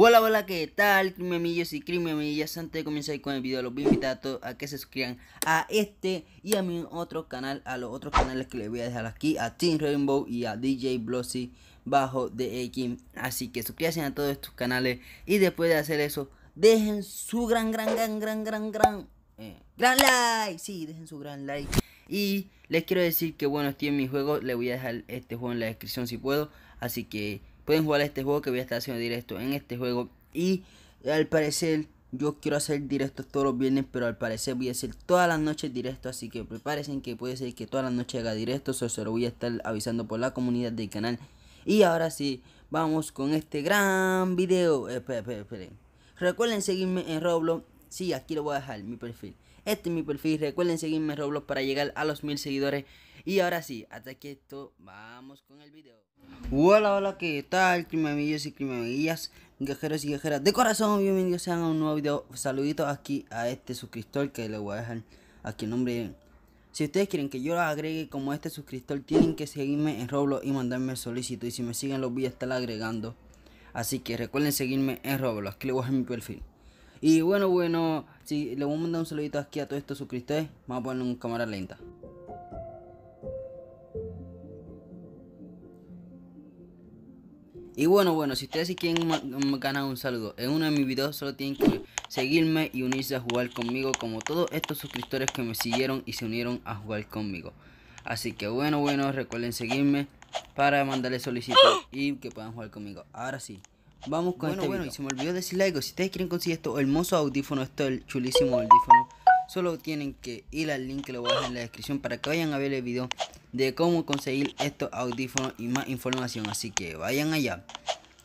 Hola, hola, ¿qué tal? Mi amigos y crime amigas, antes de comenzar con el video, los voy a invitar a todos a que se suscriban a este y a mi otro canal, a los otros canales que les voy a dejar aquí, a Team Rainbow y a DJ Blossy bajo de X. Así que suscríbanse a todos estos canales y después de hacer eso, dejen su gran, gran, gran, gran, gran, gran, eh, gran like. Sí, dejen su gran like. Y les quiero decir que bueno, estoy en mi juego, les voy a dejar este juego en la descripción si puedo, así que pueden jugar este juego que voy a estar haciendo directo en este juego. Y al parecer yo quiero hacer directos todos los viernes, pero al parecer voy a hacer todas las noches directo. Así que prepárense que puede ser que todas las noches haga directo. Eso se lo voy a estar avisando por la comunidad del canal. Y ahora sí, vamos con este gran video. Recuerden seguirme en Roblox Sí, aquí lo voy a dejar, mi perfil. Este es mi perfil. Recuerden seguirme en Roblox para llegar a los mil seguidores. Y ahora sí, hasta aquí esto, vamos con el video. Hola, hola, ¿qué tal? Crimamillos y crimamillas, guerreros y guerreras de corazón, bienvenidos sean a un nuevo video. Saluditos aquí a este suscriptor que le voy a dejar aquí el nombre. Si ustedes quieren que yo lo agregue como este suscriptor, tienen que seguirme en Roblox y mandarme el solicitud. Y si me siguen, los voy a estar agregando. Así que recuerden seguirme en Roblox, aquí lo voy a dejar mi perfil. Y bueno, bueno, si les le voy a mandar un saludito aquí a todos estos suscriptores, vamos a poner un cámara lenta. Y bueno, bueno, si ustedes sí quieren ganar un saludo en uno de mis videos, solo tienen que seguirme y unirse a jugar conmigo como todos estos suscriptores que me siguieron y se unieron a jugar conmigo. Así que bueno, bueno, recuerden seguirme para mandarle solicitud y que puedan jugar conmigo. Ahora sí. Vamos con bueno, este bueno, y se me olvidó decirle algo. Si ustedes quieren conseguir estos hermosos audífonos, esto el chulísimo audífono, solo tienen que ir al link que lo voy a dejar en la descripción para que vayan a ver el video de cómo conseguir estos audífonos y más información. Así que vayan allá.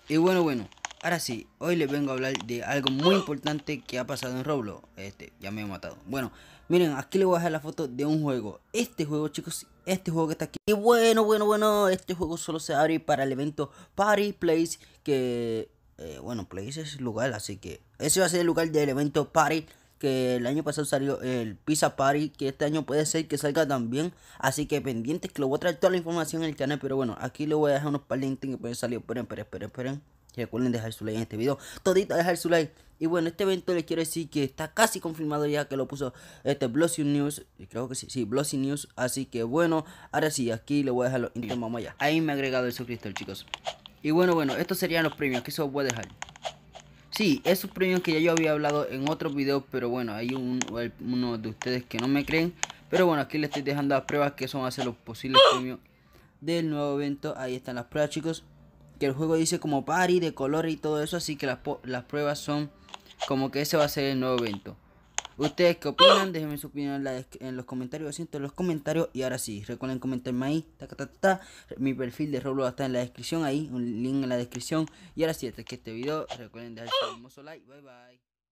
Y bueno, bueno, Ahora sí, hoy les vengo a hablar de algo muy importante que ha pasado en Roblox. Este, ya me he matado. Bueno, miren, aquí les voy a dejar la foto de un juego. Este juego, chicos, este juego que está aquí. Y bueno, bueno, bueno, este juego solo se abre para el evento Party Place. Que, eh, bueno, Place es el lugar, así que ese va a ser el lugar del evento Party. Que el año pasado salió el Pizza Party. Que este año puede ser que salga también. Así que pendientes, que lo voy a traer toda la información en el canal. Pero bueno, aquí les voy a dejar unos par de que pueden salir. Esperen, esperen, esperen, esperen. Recuerden dejar su like en este video. Todito dejar su like. Y bueno, este evento les quiero decir que está casi confirmado ya que lo puso este Blossy News. Creo que sí, sí, Blossom News. Así que bueno, ahora sí, aquí le voy a dejar los ítems Vamos ya. Ahí me ha agregado el suscriptor, chicos. Y bueno, bueno, estos serían los premios que se os voy a dejar. Sí, esos premios que ya yo había hablado en otros videos, pero bueno, hay un, uno de ustedes que no me creen. Pero bueno, aquí les estoy dejando las pruebas que son hacer los posibles premios del nuevo evento. Ahí están las pruebas, chicos el juego dice como party de color y todo eso, así que las, las pruebas son como que ese va a ser el nuevo evento. ¿Ustedes qué opinan? Déjenme su opinión en, los comentarios, siento los comentarios. Y ahora sí, recuerden comentarme ahí. Ta, ta, Mi perfil de Roblox está en la descripción ahí, un link en la descripción. Y ahora sí, hasta que este video. Recuerden dejar su hermoso like. Bye bye.